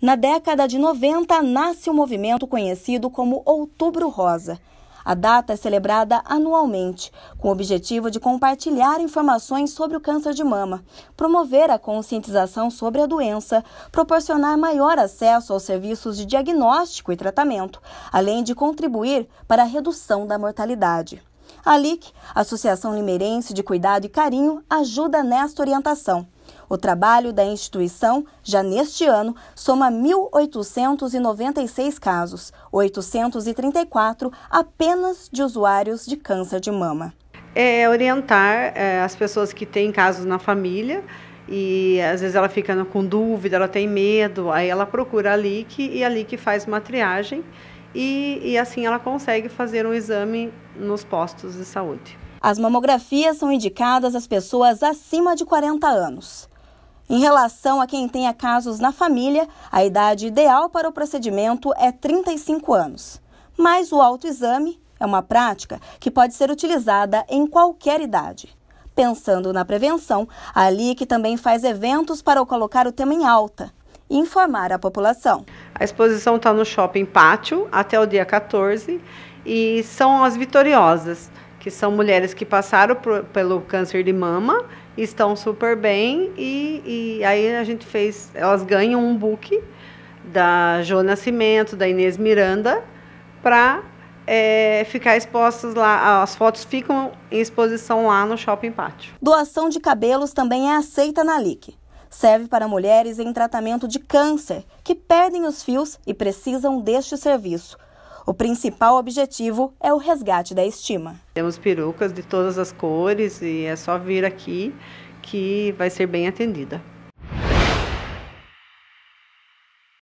Na década de 90, nasce o um movimento conhecido como Outubro Rosa. A data é celebrada anualmente, com o objetivo de compartilhar informações sobre o câncer de mama, promover a conscientização sobre a doença, proporcionar maior acesso aos serviços de diagnóstico e tratamento, além de contribuir para a redução da mortalidade. A LIC, Associação Limeirense de Cuidado e Carinho, ajuda nesta orientação o trabalho da instituição, já neste ano, soma 1.896 casos, 834 apenas de usuários de câncer de mama. É orientar é, as pessoas que têm casos na família e às vezes ela fica com dúvida, ela tem medo, aí ela procura a LIC e a LIC faz uma triagem e, e assim ela consegue fazer um exame nos postos de saúde. As mamografias são indicadas às pessoas acima de 40 anos. Em relação a quem tenha casos na família, a idade ideal para o procedimento é 35 anos. Mas o autoexame é uma prática que pode ser utilizada em qualquer idade. Pensando na prevenção, a LIC também faz eventos para colocar o tema em alta e informar a população. A exposição está no Shopping Pátio até o dia 14 e são as vitoriosas que são mulheres que passaram por, pelo câncer de mama, estão super bem e, e aí a gente fez, elas ganham um book da Jo Nascimento, da Inês Miranda, para é, ficar expostas lá, as fotos ficam em exposição lá no Shopping Pátio. Doação de cabelos também é aceita na LIC. Serve para mulheres em tratamento de câncer, que perdem os fios e precisam deste serviço o principal objetivo é o resgate da estima. Temos perucas de todas as cores e é só vir aqui que vai ser bem atendida.